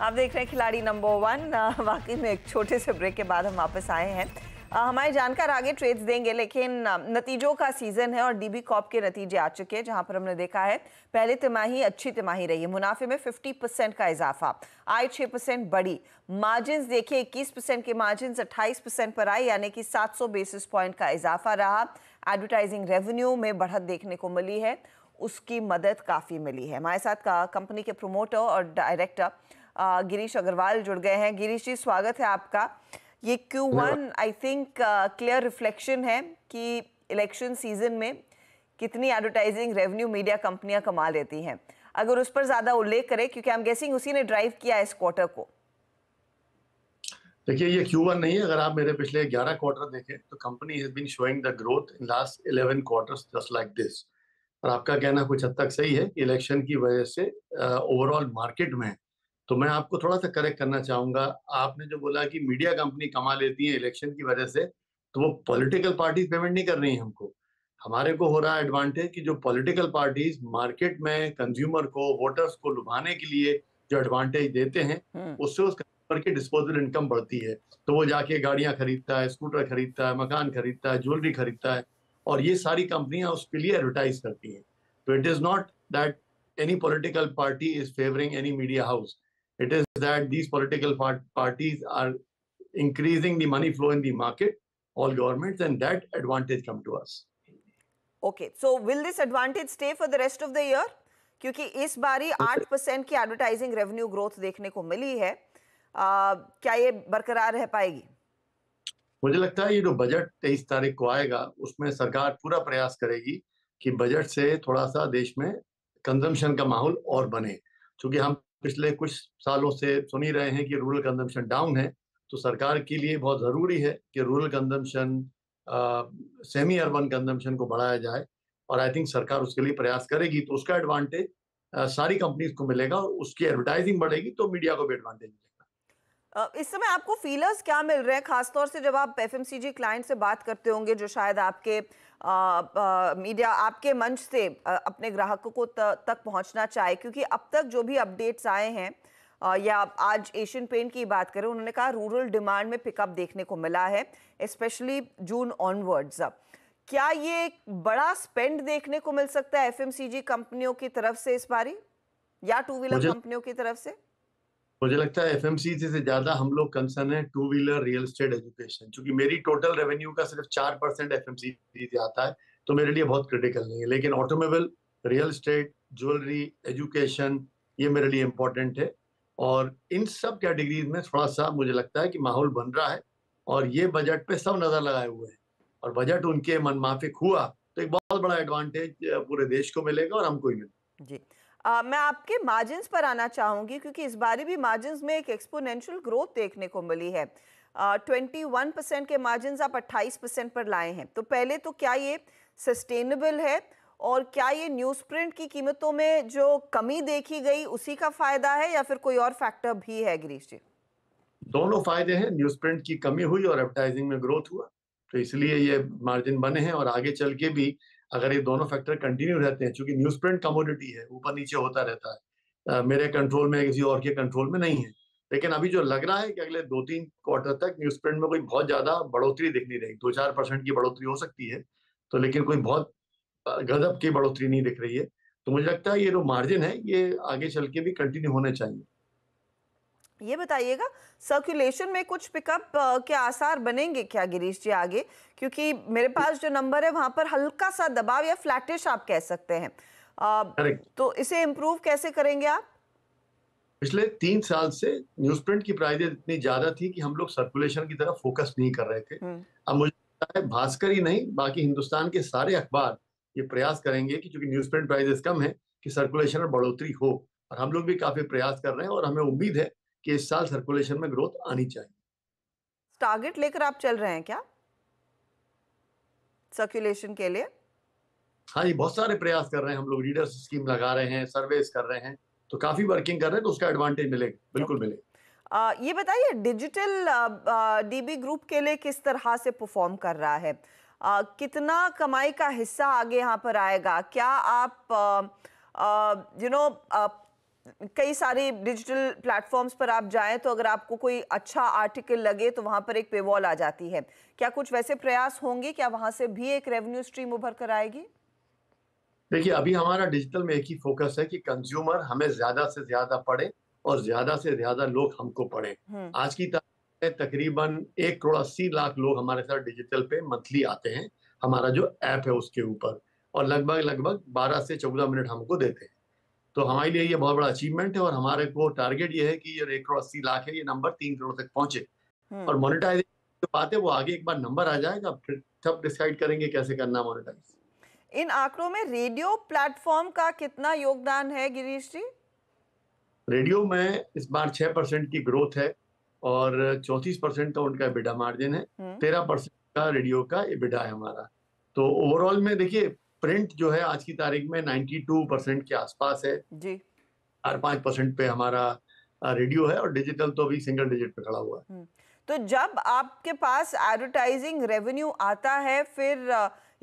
आप देख रहे हैं खिलाड़ी नंबर वन वाकई में एक छोटे से ब्रेक के बाद हम वापस आए हैं हमारे जानकार आगे ट्रेड्स देंगे लेकिन नतीजों का सीजन है और डीबी कॉप के नतीजे आ चुके हैं जहां पर हमने देखा है पहले तिमाही अच्छी तिमाही रही है मुनाफे में 50 परसेंट का इजाफा आय 6 परसेंट बढ़ी मार्जिन देखिए 21 परसेंट के मार्जिन 28 परसेंट पर आए यानी कि 700 बेसिस पॉइंट का इजाफा रहा एडवर्टाइजिंग रेवेन्यू में बढ़त देखने को मिली है उसकी मदद काफ़ी मिली है हमारे साथ कंपनी के प्रोमोटर और डायरेक्टर गिरीश अग्रवाल जुड़ गए हैं गिरीश जी स्वागत है आपका ये Q one I think clear reflection है कि इलेक्शन सीजन में कितनी एडवर्टाइजिंग रेवेन्यू मीडिया कंपनियां कमा लेती हैं अगर उस पर ज्यादा उल्लेख करें क्योंकि हम गेसिंग उसी ने ड्राइव किया इस क्वार्टर को देखिए ये क्यू वन नहीं है अगर आप मेरे पिछले 11 क्वार्टर देखें तो company has been showing the growth in last 11 quarters just like this और आपका कहना कुछ हद तक सही है इलेक्शन की वजह से ओवरऑल uh, मार्केट में तो मैं आपको थोड़ा सा करेक्ट करना चाहूंगा आपने जो बोला कि मीडिया कंपनी कमा लेती है इलेक्शन की वजह से तो वो पॉलिटिकल पार्टीज पेमेंट नहीं कर रही है हमको हमारे को हो रहा है एडवांटेज कि जो पॉलिटिकल पार्टीज मार्केट में कंज्यूमर को वोटर्स को लुभाने के लिए जो एडवांटेज देते हैं हम्म। उससे उस कंज्यूमर की डिस्पोजल इनकम बढ़ती है तो वो जाके गाड़ियां खरीदता है स्कूटर खरीदता है मकान खरीदता है ज्वेलरी खरीदता है और ये सारी कंपनियां उसके लिए एडवर्टाइज करती हैं तो it is not that any political party is favouring any media house It is that these political part- parties are increasing the money flow in the market, all governments, and that advantage come to us. Okay, so will this advantage stay for the rest of the year? क्योंकि इस बारी 8 percent की advertising revenue growth देखने को मिली है आ, क्या ये बरकरार रह पाएगी मुझे लगता है ये जो बजट तेईस तारीख को आएगा उसमें सरकार पूरा प्रयास करेगी कि बजट से थोड़ा सा देश में कंजम्पशन का माहौल और बने क्योंकि हम पिछले कुछ सालों से सुन ही रहे हैं कि रूरल कंजम्पशन डाउन है तो सरकार के लिए बहुत ज़रूरी है कि rural consumption semi urban consumption को बढ़ाया जाए और आई थिंक सरकार उसके लिए प्रयास करेगी तो उसका एडवांटेज सारी कंपनीज को मिलेगा और उसकी एडवर्टाइजिंग बढ़ेगी तो मीडिया को भी एडवांटेज मिलेगा इस समय आपको फीलर्स क्या मिल रहे हैं खासतौर से जब आप एफ क्लाइंट से बात करते होंगे जो शायद आपके मीडिया आपके मंच से आ, अपने ग्राहकों को त, तक पहुंचना चाहे क्योंकि अब तक जो भी अपडेट्स आए हैं या आज एशियन पेंट की बात करें उन्होंने कहा रूरल डिमांड में पिकअप देखने को मिला है स्पेशली जून ऑनवर्ड्स क्या ये एक बड़ा स्पेंड देखने को मिल सकता है एफ कंपनियों की तरफ से इस बारी या टू व्हीलर कंपनियों की तरफ से मुझे लगता है एफ से ज्यादा हम लोग कंसर्न है two wheeler real estate education क्योंकि मेरी टोटल रेवेन्यू का सिर्फ चार परसेंट एफ से आता है तो मेरे लिए बहुत क्रिटिकल नहीं है लेकिन automobile real estate jewellery education ये मेरे लिए इम्पोर्टेंट है और इन सब कैटेगरीज में थोड़ा सा मुझे लगता है कि माहौल बन रहा है और ये बजट पे सब नज़र लगाए हुए हैं और बजट उनके मनमाफिक हुआ तो एक बहुत बड़ा एडवांटेज पूरे देश को मिलेगा और हमको ही मिलेगा जी आ, मैं आपके मार्जिन पर आना चाहूंगी क्योंकि इस बार भी मार्जिन में एक एक्सपोनेंशियल ग्रोथ देखने को मिली है ट्वेंटी वन परसेंट के मार्जिन आप अट्ठाईस परसेंट पर लाए हैं तो पहले तो क्या ये सस्टेनेबल है और क्या ये न्यूज़ प्रिंट की कीमतों में जो कमी देखी गई उसी का फ़ायदा है या फिर कोई और फैक्टर भी है गिरीश जी दोनों फायदे हैं न्यूज प्रिंट की कमी हुई और एडवर्टाइजिंग में ग्रोथ हुआ तो इसलिए ये मार्जिन बने हैं और आगे चल के भी अगर ये दोनों फैक्टर कंटिन्यू रहते हैं चूंकि न्यूज प्रिंट कमोडिटी है ऊपर नीचे होता रहता है मेरे कंट्रोल में किसी और के कंट्रोल में नहीं है लेकिन अभी जो लग रहा है कि अगले दो तीन क्वार्टर तक न्यूज प्रिंट में कोई बहुत ज्यादा बढ़ोतरी दिखनी रही दो चार परसेंट की बढ़ोतरी हो सकती है तो लेकिन कोई बहुत गजब की बढ़ोतरी नहीं दिख रही है तो मुझे लगता है ये जो मार्जिन है ये आगे चल के भी कंटिन्यू होने चाहिए ये बताइएगा सर्कुलेशन में कुछ पिकअप के आसार बनेंगे क्या गिरीश जी आगे क्योंकि मेरे पास जो नंबर है वहां पर हल्का सा दबाव या फ्लैटिश आप कह सकते हैं तो इसे इम्प्रूव कैसे करेंगे आप पिछले तीन साल से न्यूज प्रिंट की प्राइजेज इतनी ज्यादा थी कि हम लोग सर्कुलेशन की तरफ फोकस नहीं कर रहे थे हम्म। अब मुझे भास्कर ही नहीं बाकी हिंदुस्तान के सारे अखबार ये प्रयास करेंगे कि चूंकि न्यूज प्रिंट प्राइजेस कम है कि सर्कुलेशन में बढ़ोतरी हो और हम लोग भी काफी प्रयास कर रहे हैं और हमें उम्मीद है कि इस साल सर्कुलेशन में ग्रोथ आनी चाहिए टारगेट लेकर आप चल रहे हैं क्या सर्कुलेशन के लिए हाँ जी बहुत सारे प्रयास कर रहे हैं हम लोग रीडर्स स्कीम लगा रहे हैं सर्वेस कर रहे हैं तो काफी वर्किंग कर रहे हैं तो उसका एडवांटेज मिलेगा बिल्कुल मिलेगा ये बताइए डिजिटल डीबी ग्रुप के लिए किस तरह से परफॉर्म कर रहा है आ, कितना कमाई का हिस्सा आगे यहाँ पर आएगा क्या आप यू नो कई सारे डिजिटल प्लेटफॉर्म्स पर आप जाएं तो अगर आपको कोई अच्छा आर्टिकल लगे तो वहां पर एक पेवॉल आ जाती है क्या कुछ वैसे प्रयास होंगे क्या वहां से भी एक रेवेन्यू स्ट्रीम उभर कर आएगी देखिए अभी हमारा डिजिटल में एक ही फोकस है कि कंज्यूमर हमें ज्यादा से ज्यादा पढ़े और ज्यादा से ज्यादा लोग हमको पढ़े हम्म। आज की तारीख में तकरीबन एक करोड़ अस्सी लाख लोग हमारे साथ डिजिटल पे मंथली आते हैं हमारा जो ऐप है उसके ऊपर और लगभग लगभग बारह से चौदह मिनट हमको देते हैं तो हमारे लिए ये बहुत बड़ा अचीवमेंट है और हमारे को टारगेट ये है कि ये एक करोड़ अस्सी लाख है ये नंबर तीन करोड़ तक पहुंचे हम्म। और मोनिटाइजेशन जो बात है वो आगे एक बार नंबर आ जाएगा फिर सब डिसाइड करेंगे कैसे करना मोनिटाइज इन आंकड़ों में रेडियो प्लेटफॉर्म का कितना योगदान है गिरीश जी रेडियो में इस बार छह परसेंट की ग्रोथ है और चौतीस परसेंट का तो उनका बिडा मार्जिन है हम्म। तेरह परसेंट का रेडियो का बिडा है हमारा तो ओवरऑल में देखिए प्रिंट जो है आज की तारीख में 92 परसेंट के आसपास है जी चार पांच परसेंट पे हमारा रेडियो है और डिजिटल तो अभी सिंगल डिजिट पे खड़ा हुआ है हम्म, तो जब आपके पास एडवर्टाइजिंग रेवेन्यू आता है फिर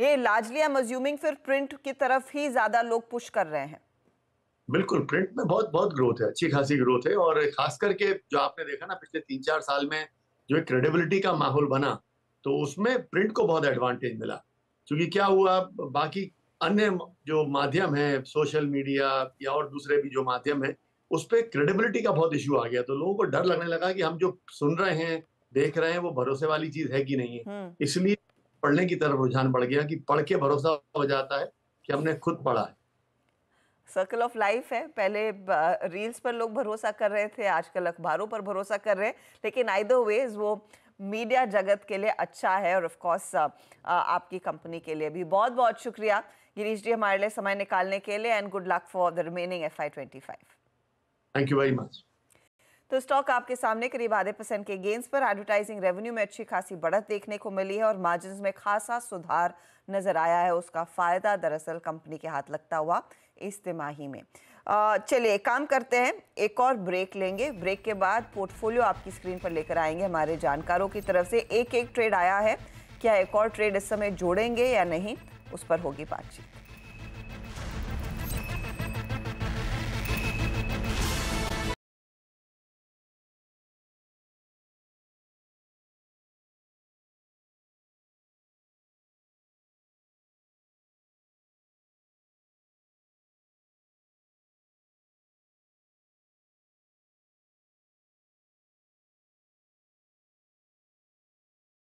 ये लार्जली आई एम अज्यूमिंग फिर प्रिंट की तरफ ही ज्यादा लोग पुश कर रहे हैं बिल्कुल प्रिंट में बहुत बहुत ग्रोथ है अच्छी खासी ग्रोथ है और खास करके जो आपने देखा ना पिछले तीन चार साल में जो क्रेडिबिलिटी का माहौल बना तो उसमें प्रिंट को बहुत एडवांटेज मिला क्योंकि क्या हुआ बाकी अन्य जो माध्यम है सोशल मीडिया या और दूसरे भी जो माध्यम है उस पर क्रेडिबिलिटी का बहुत इशू आ गया तो लोगों को डर लगने लगा कि हम जो सुन रहे हैं देख रहे हैं वो भरोसे वाली चीज है कि नहीं है हम्म। इसलिए पढ़ने की तरफ रुझान बढ़ गया कि पढ़ के भरोसा हो जाता है कि हमने खुद पढ़ा है सर्कल ऑफ लाइफ है पहले रील्स पर लोग भरोसा कर रहे थे आजकल अखबारों पर भरोसा कर रहे हैं लेकिन आई दो वेज वो मीडिया जगत के लिए अच्छा है और ऑफकोर्स आपकी कंपनी के लिए भी बहुत बहुत शुक्रिया गिरीश जी हमारे लिए समय निकालने के लिए and good luck for the remaining F I thank you very much तो स्टॉक आपके सामने करीब आधे परसेंट के गेंस पर एडवर्टाइजिंग रेवेन्यू में अच्छी खासी बढ़त देखने को मिली है और मार्जिन में खासा सुधार नजर आया है उसका फायदा दरअसल कंपनी के हाथ लगता हुआ इस तिमाही में चलिए काम करते हैं एक और ब्रेक लेंगे ब्रेक के बाद पोर्टफोलियो आपकी स्क्रीन पर लेकर आएंगे हमारे जानकारों की तरफ से एक एक ट्रेड आया है क्या एक और ट्रेड इस समय जोड़ेंगे या नहीं उस पर होगी बातचीत